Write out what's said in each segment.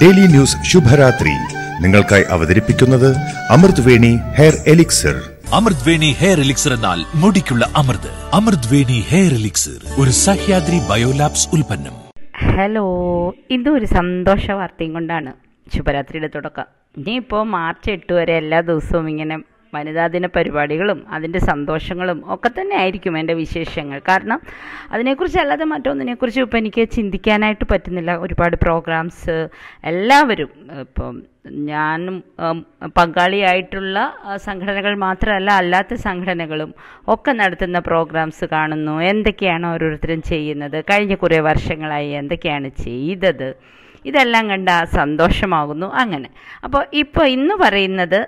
daily news ശുഭരാത്രി നിങ്ങൾക്കായി അവതരിപ്പിക്കുന്നത് അമൃത് വേണി ഹെയർ എലിക്സർ അമൃത് വേണി ഹെയർ എലിക്സർ എന്നാൽ മുടിക്കുള്ള അമൃത് അമൃത് വേണി ഹെയർ എലിക്സർ ഒരു സഹ്യാദ്രി ബയോലാബ്സ് ഉൽപ്പന്നം ഹലോ ഇത് ഒരു സന്തോഷ വാർത്തയും കൊണ്ടാണ് ശുഭരാത്രിയുടെ തുടക്കം ഇനിയിപ്പോൾ മാർച്ച് എട്ട് വരെ എല്ലാ ദിവസവും ഇങ്ങനെ ദിന പരിപാടികളും അതിൻ്റെ സന്തോഷങ്ങളും ഒക്കെ തന്നെ ആയിരിക്കും എൻ്റെ വിശേഷങ്ങൾ കാരണം അതിനെക്കുറിച്ച് അല്ലാതെ മറ്റൊന്നിനെക്കുറിച്ച് ഇപ്പം എനിക്ക് ചിന്തിക്കാനായിട്ട് പറ്റുന്നില്ല ഒരുപാട് പ്രോഗ്രാംസ് എല്ലാവരും ഇപ്പം ഞാനും പങ്കാളിയായിട്ടുള്ള സംഘടനകൾ മാത്രമല്ല അല്ലാത്ത സംഘടനകളും ഒക്കെ നടത്തുന്ന പ്രോഗ്രാംസ് കാണുന്നു എന്തൊക്കെയാണ് ഓരോരുത്തരും ചെയ്യുന്നത് കഴിഞ്ഞ കുറേ വർഷങ്ങളായി എന്തൊക്കെയാണ് ചെയ്തത് ഇതെല്ലാം കണ്ട് ആ സന്തോഷമാകുന്നു അങ്ങനെ അപ്പോൾ ഇപ്പോൾ ഇന്ന് പറയുന്നത്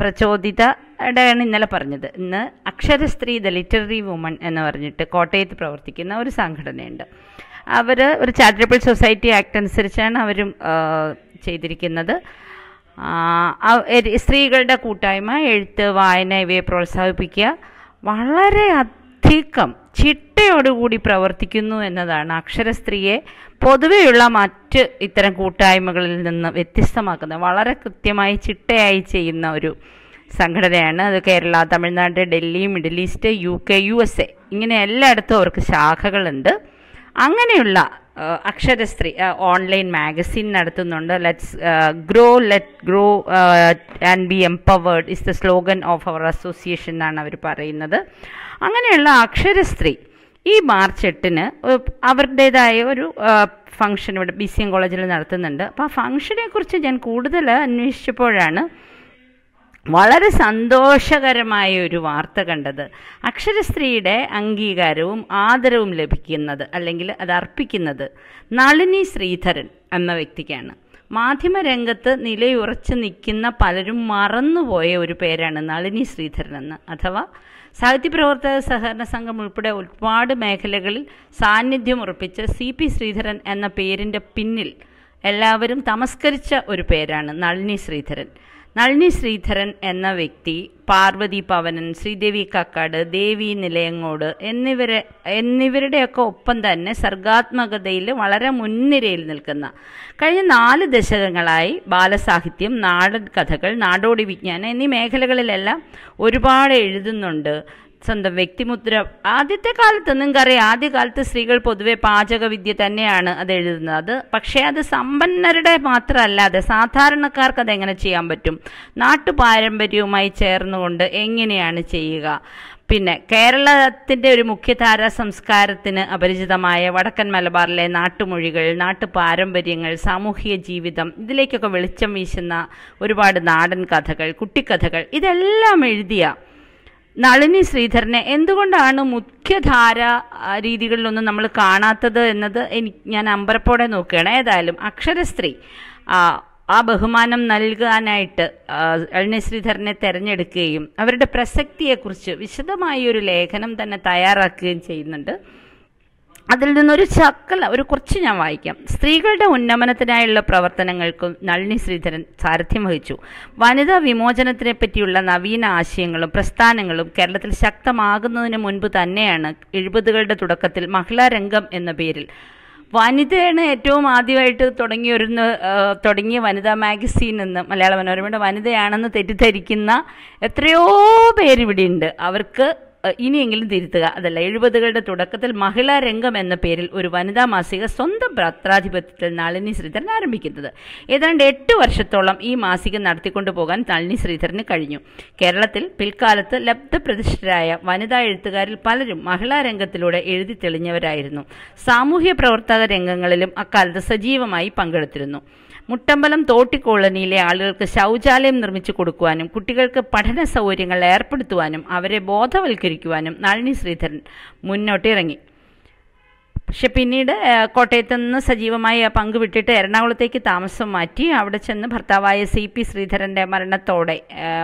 പ്രചോദിതയുടെയാണ് ഇന്നലെ പറഞ്ഞത് ഇന്ന് അക്ഷര സ്ത്രീ ദ ലിറ്റററി വുമൺ എന്ന് പറഞ്ഞിട്ട് കോട്ടയത്ത് പ്രവർത്തിക്കുന്ന ഒരു സംഘടനയുണ്ട് അവർ ഒരു ചാരിറ്റബിൾ സൊസൈറ്റി ആക്ട് അനുസരിച്ചാണ് അവരും ചെയ്തിരിക്കുന്നത് സ്ത്രീകളുടെ കൂട്ടായ്മ എഴുത്ത് വായന ഇവയെ പ്രോത്സാഹിപ്പിക്കുക വളരെ അധികം ചിട്ട കൂടി പ്രവർത്തിക്കുന്നു എന്നതാണ് അക്ഷരസ്ത്രീയെ പൊതുവെയുള്ള മറ്റ് ഇത്തരം കൂട്ടായ്മകളിൽ നിന്ന് വ്യത്യസ്തമാക്കുന്ന വളരെ കൃത്യമായി ചിട്ടയായി ചെയ്യുന്ന ഒരു സംഘടനയാണ് അത് Kerala Tamil Nadu Delhi middle east U K U S A ഇങ്ങനെ എല്ലായിടത്തും അവർക്ക് ശാഖകളുണ്ട് അങ്ങനെയുള്ള സ്ത്രീ ഓൺലൈൻ മാഗസിൻ നടത്തുന്നുണ്ട് let's grow let grow and be empowered is the slogan of our association എന്നാണ് അവർ പറയുന്നത് അങ്ങനെയുള്ള സ്ത്രീ ഈ മാർച്ച് എട്ടിന് അവരുടേതായ ഒരു ഫംഗ്ഷൻ ഇവിടെ ബി സി എം കോളേജിൽ നടത്തുന്നുണ്ട് അപ്പോൾ ആ ഫംഗ്ഷനെ കുറിച്ച് ഞാൻ കൂടുതൽ അന്വേഷിച്ചപ്പോഴാണ് വളരെ സന്തോഷകരമായ ഒരു വാർത്ത കണ്ടത് അക്ഷരസ്ത്രീയുടെ അംഗീകാരവും ആദരവും ലഭിക്കുന്നത് അല്ലെങ്കിൽ അത് അർപ്പിക്കുന്നത് നളിനി ശ്രീധരൻ എന്ന വ്യക്തിക്കാണ് മാധ്യമരംഗത്ത് നിലയുറച്ചു നിൽക്കുന്ന പലരും മറന്നുപോയ ഒരു പേരാണ് നളിനി ശ്രീധരൻ എന്ന് അഥവാ സാഹിത്യപ്രവർത്തക സഹകരണ സംഘം ഉൾപ്പെടെ ഒരുപാട് മേഖലകളിൽ സാന്നിധ്യം ഉറപ്പിച്ച സി പി ശ്രീധരൻ എന്ന പേരിൻ്റെ പിന്നിൽ എല്ലാവരും തമസ്കരിച്ച ഒരു പേരാണ് നളിനി ശ്രീധരൻ നളിനി ശ്രീധരൻ എന്ന വ്യക്തി പാർവതി പവനൻ ശ്രീദേവി കക്കാട് ദേവി നിലയങ്ങോട് എന്നിവരെ എന്നിവരുടെയൊക്കെ ഒപ്പം തന്നെ സർഗാത്മകതയിൽ വളരെ മുൻനിരയിൽ നിൽക്കുന്ന കഴിഞ്ഞ നാല് ദശകങ്ങളായി ബാലസാഹിത്യം നാടൻ കഥകൾ നാടോടി വിജ്ഞാനം എന്നീ മേഖലകളിലെല്ലാം ഒരുപാട് എഴുതുന്നുണ്ട് സ്വന്തം വ്യക്തിമുദ്ര ആദ്യത്തെ കാലത്ത് നിങ്ങൾക്കറിയാം ആദ്യ കാലത്ത് സ്ത്രീകൾ പൊതുവെ പാചകവിദ്യ തന്നെയാണ് അത് എഴുതുന്നത് അത് പക്ഷേ അത് സമ്പന്നരുടെ മാത്രമല്ലാതെ സാധാരണക്കാർക്ക് അത് എങ്ങനെ ചെയ്യാൻ പറ്റും നാട്ടു പാരമ്പര്യവുമായി ചേർന്നുകൊണ്ട് എങ്ങനെയാണ് ചെയ്യുക പിന്നെ കേരളത്തിൻ്റെ ഒരു മുഖ്യധാര സംസ്കാരത്തിന് അപരിചിതമായ വടക്കൻ മലബാറിലെ നാട്ടുമൊഴികൾ നാട്ടുപാരമ്പര്യങ്ങൾ സാമൂഹിക ജീവിതം ഇതിലേക്കൊക്കെ വെളിച്ചം വീശുന്ന ഒരുപാട് നാടൻ കഥകൾ കുട്ടിക്കഥകൾ ഇതെല്ലാം എഴുതിയ നളിനി ശ്രീധരനെ എന്തുകൊണ്ടാണ് മുഖ്യധാര രീതികളിലൊന്നും നമ്മൾ കാണാത്തത് എന്നത് എനിക്ക് ഞാൻ അമ്പരപ്പോടെ നോക്കുകയാണ് ഏതായാലും അക്ഷരസ്ത്രീ ആ ബഹുമാനം നൽകാനായിട്ട് അളിനി ശ്രീധരനെ തിരഞ്ഞെടുക്കുകയും അവരുടെ പ്രസക്തിയെക്കുറിച്ച് വിശദമായ ഒരു ലേഖനം തന്നെ തയ്യാറാക്കുകയും ചെയ്യുന്നുണ്ട് അതിൽ നിന്നൊരു ചക്കല ഒരു കുറച്ച് ഞാൻ വായിക്കാം സ്ത്രീകളുടെ ഉന്നമനത്തിനായുള്ള പ്രവർത്തനങ്ങൾക്കും നളിനി ശ്രീധരൻ സാരഥ്യം വഹിച്ചു വനിതാ വിമോചനത്തിനെ പറ്റിയുള്ള നവീന ആശയങ്ങളും പ്രസ്ഥാനങ്ങളും കേരളത്തിൽ ശക്തമാകുന്നതിന് മുൻപ് തന്നെയാണ് എഴുപതുകളുടെ തുടക്കത്തിൽ രംഗം എന്ന പേരിൽ വനിതയാണ് ഏറ്റവും ആദ്യമായിട്ട് തുടങ്ങിയ ഒരു തുടങ്ങിയ വനിതാ മാഗസീൻ എന്ന് മലയാള മനോരമയുടെ വനിതയാണെന്ന് തെറ്റിദ്ധരിക്കുന്ന എത്രയോ പേരിവിടെയുണ്ട് അവർക്ക് ഇനിയെങ്കിലും തിരുത്തുക അതല്ല എഴുപതുകളുടെ തുടക്കത്തിൽ മഹിളാ രംഗം എന്ന പേരിൽ ഒരു വനിതാ മാസിക സ്വന്തം പത്രാധിപത്യത്തിൽ നളിനി ശ്രീധരൻ ആരംഭിക്കുന്നത് ഏതാണ്ട് എട്ട് വർഷത്തോളം ഈ മാസിക നടത്തിക്കൊണ്ടു പോകാൻ നളിനി ശ്രീധരന് കഴിഞ്ഞു കേരളത്തിൽ പിൽക്കാലത്ത് ലബ്ധപ്രതിഷ്ഠരായ വനിതാ എഴുത്തുകാരിൽ പലരും മഹിളാ രംഗത്തിലൂടെ എഴുതി തെളിഞ്ഞവരായിരുന്നു സാമൂഹ്യ പ്രവർത്തക രംഗങ്ങളിലും അക്കാലത്ത് സജീവമായി പങ്കെടുത്തിരുന്നു മുട്ടമ്പലം തോട്ടി കോളനിയിലെ ആളുകൾക്ക് ശൗചാലയം നിർമ്മിച്ചു കൊടുക്കുവാനും കുട്ടികൾക്ക് പഠന സൗകര്യങ്ങൾ ഏർപ്പെടുത്തുവാനും അവരെ ബോധവൽക്കരിക്കുവാനും നളിനി ശ്രീധരൻ മുന്നോട്ടിറങ്ങി പക്ഷെ പിന്നീട് കോട്ടയത്ത് നിന്ന് സജീവമായി പങ്കുവിട്ടിട്ട് പങ്ക് വിട്ടിട്ട് എറണാകുളത്തേക്ക് താമസം മാറ്റി അവിടെ ചെന്ന് ഭർത്താവായ സി പി ശ്രീധരൻ്റെ മരണത്തോടെ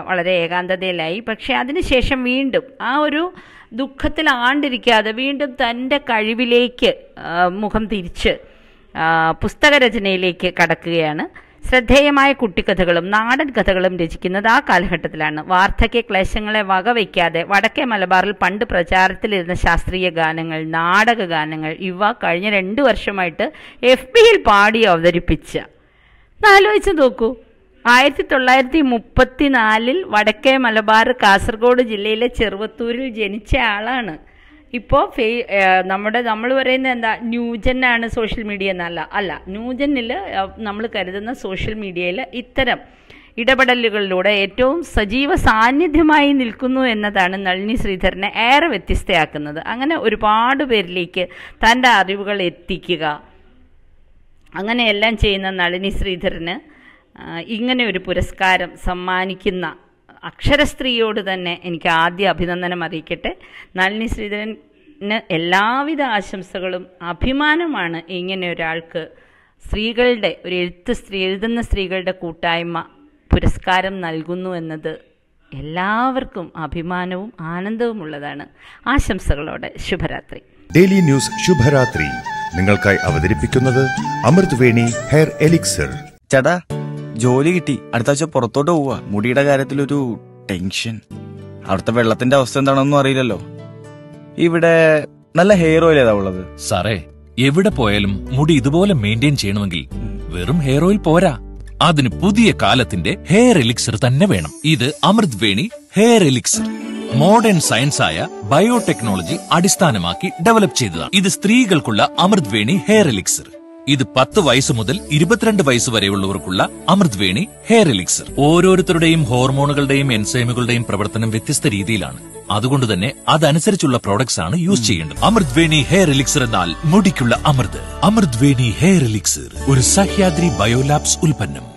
വളരെ ഏകാന്തതയിലായി പക്ഷേ അതിനുശേഷം വീണ്ടും ആ ഒരു ദുഃഖത്തിൽ ആണ്ടിരിക്കാതെ വീണ്ടും തൻ്റെ കഴിവിലേക്ക് മുഖം തിരിച്ച് പുസ്തകരചനയിലേക്ക് കടക്കുകയാണ് ശ്രദ്ധേയമായ കുട്ടിക്കഥകളും നാടൻ കഥകളും രചിക്കുന്നത് ആ കാലഘട്ടത്തിലാണ് വാർദ്ധക്യ ക്ലേശങ്ങളെ വകവയ്ക്കാതെ വടക്കേ മലബാറിൽ പണ്ട് പ്രചാരത്തിലിരുന്ന ശാസ്ത്രീയ ഗാനങ്ങൾ നാടക ഗാനങ്ങൾ ഇവ കഴിഞ്ഞ രണ്ട് വർഷമായിട്ട് എഫ് ബിയിൽ പാടി അവതരിപ്പിച്ച ആലോചിച്ച് നോക്കൂ ആയിരത്തി തൊള്ളായിരത്തി മുപ്പത്തിനാലിൽ വടക്കേ മലബാർ കാസർഗോഡ് ജില്ലയിലെ ചെറുവത്തൂരിൽ ജനിച്ച ആളാണ് ഇപ്പോൾ ഫേ നമ്മുടെ നമ്മൾ പറയുന്നത് എന്താ ന്യൂജനാണ് സോഷ്യൽ മീഡിയ എന്നല്ല അല്ല ന്യൂജനിൽ നമ്മൾ കരുതുന്ന സോഷ്യൽ മീഡിയയിൽ ഇത്തരം ഇടപെടലുകളിലൂടെ ഏറ്റവും സജീവ സാന്നിധ്യമായി നിൽക്കുന്നു എന്നതാണ് നളിനി ശ്രീധരനെ ഏറെ വ്യത്യസ്തയാക്കുന്നത് അങ്ങനെ ഒരുപാട് പേരിലേക്ക് തൻ്റെ അറിവുകൾ എത്തിക്കുക അങ്ങനെയെല്ലാം ചെയ്യുന്ന നളിനി ശ്രീധരന് ഇങ്ങനെ ഒരു പുരസ്കാരം സമ്മാനിക്കുന്ന അക്ഷരസ്ത്രീയോട് തന്നെ എനിക്ക് ആദ്യ അഭിനന്ദനം അറിയിക്കട്ടെ നളിനി ശ്രീധരന് എല്ലാവിധ ആശംസകളും അഭിമാനമാണ് ഇങ്ങനെ ഒരാൾക്ക് സ്ത്രീകളുടെ ഒരു എഴുത്ത് സ്ത്രീ എഴുതുന്ന സ്ത്രീകളുടെ കൂട്ടായ്മ പുരസ്കാരം നൽകുന്നു എന്നത് എല്ലാവർക്കും അഭിമാനവും ആനന്ദവും ഉള്ളതാണ് ആശംസകളോടെ ശുഭരാത്രി ഡെയിലി ന്യൂസ് ശുഭരാത്രി നിങ്ങൾക്കായി അവതരിപ്പിക്കുന്നത് അമൃത് വേണി ഹെയർ എലിക്സർ ചടാ ജോലി കിട്ടി അടുത്ത ആഴ്ച പുറത്തോട്ട് പോവുക മുടിയുടെ കാര്യത്തിലൊരു ടെൻഷൻ അവിടുത്തെ വെള്ളത്തിന്റെ അവസ്ഥ എന്താണെന്നൊന്നും അറിയില്ലല്ലോ ഇവിടെ നല്ല ഹെയർ ഓയിൽ ഏതാ ഉള്ളത് സാറേ എവിടെ പോയാലും മുടി ഇതുപോലെ മെയിൻറ്റെയിൻ ചെയ്യണമെങ്കിൽ വെറും ഹെയർ ഓയിൽ പോരാ അതിന് പുതിയ കാലത്തിന്റെ ഹെയർ എലിക്സർ തന്നെ വേണം ഇത് Amrit Veni hair elixir modern science ആയ ബയോടെക്നോളജി അടിസ്ഥാനമാക്കി ഡെവലപ്പ് ചെയ്തതാണ് ഇത് സ്ത്രീകൾക്കുള്ള അമൃത് വേണി ഹെയർ എലിക്സർ ഇത് പത്ത് വയസ്സ് മുതൽ ഇരുപത്തിരണ്ട് വയസ്സ് വരെയുള്ളവർക്കുള്ള അമൃത്വേണി ഹെയർ എലിക്സർ ഓരോരുത്തരുടെയും ഹോർമോണുകളുടെയും എൻസൈമുകളുടെയും പ്രവർത്തനം വ്യത്യസ്ത രീതിയിലാണ് അതുകൊണ്ട് തന്നെ അതനുസരിച്ചുള്ള പ്രോഡക്ട്സ് ആണ് യൂസ് ചെയ്യേണ്ടത് അമൃത്വേണി ഹെയർ എലിക്സർ എന്നാൽ മുടിക്കുള്ള അമൃത് അമൃത്വേണി ഹെയർ എലിക്സർ ഒരു സഹ്യാദ്രി ബയോലാബ്സ് ഉൽപ്പന്നം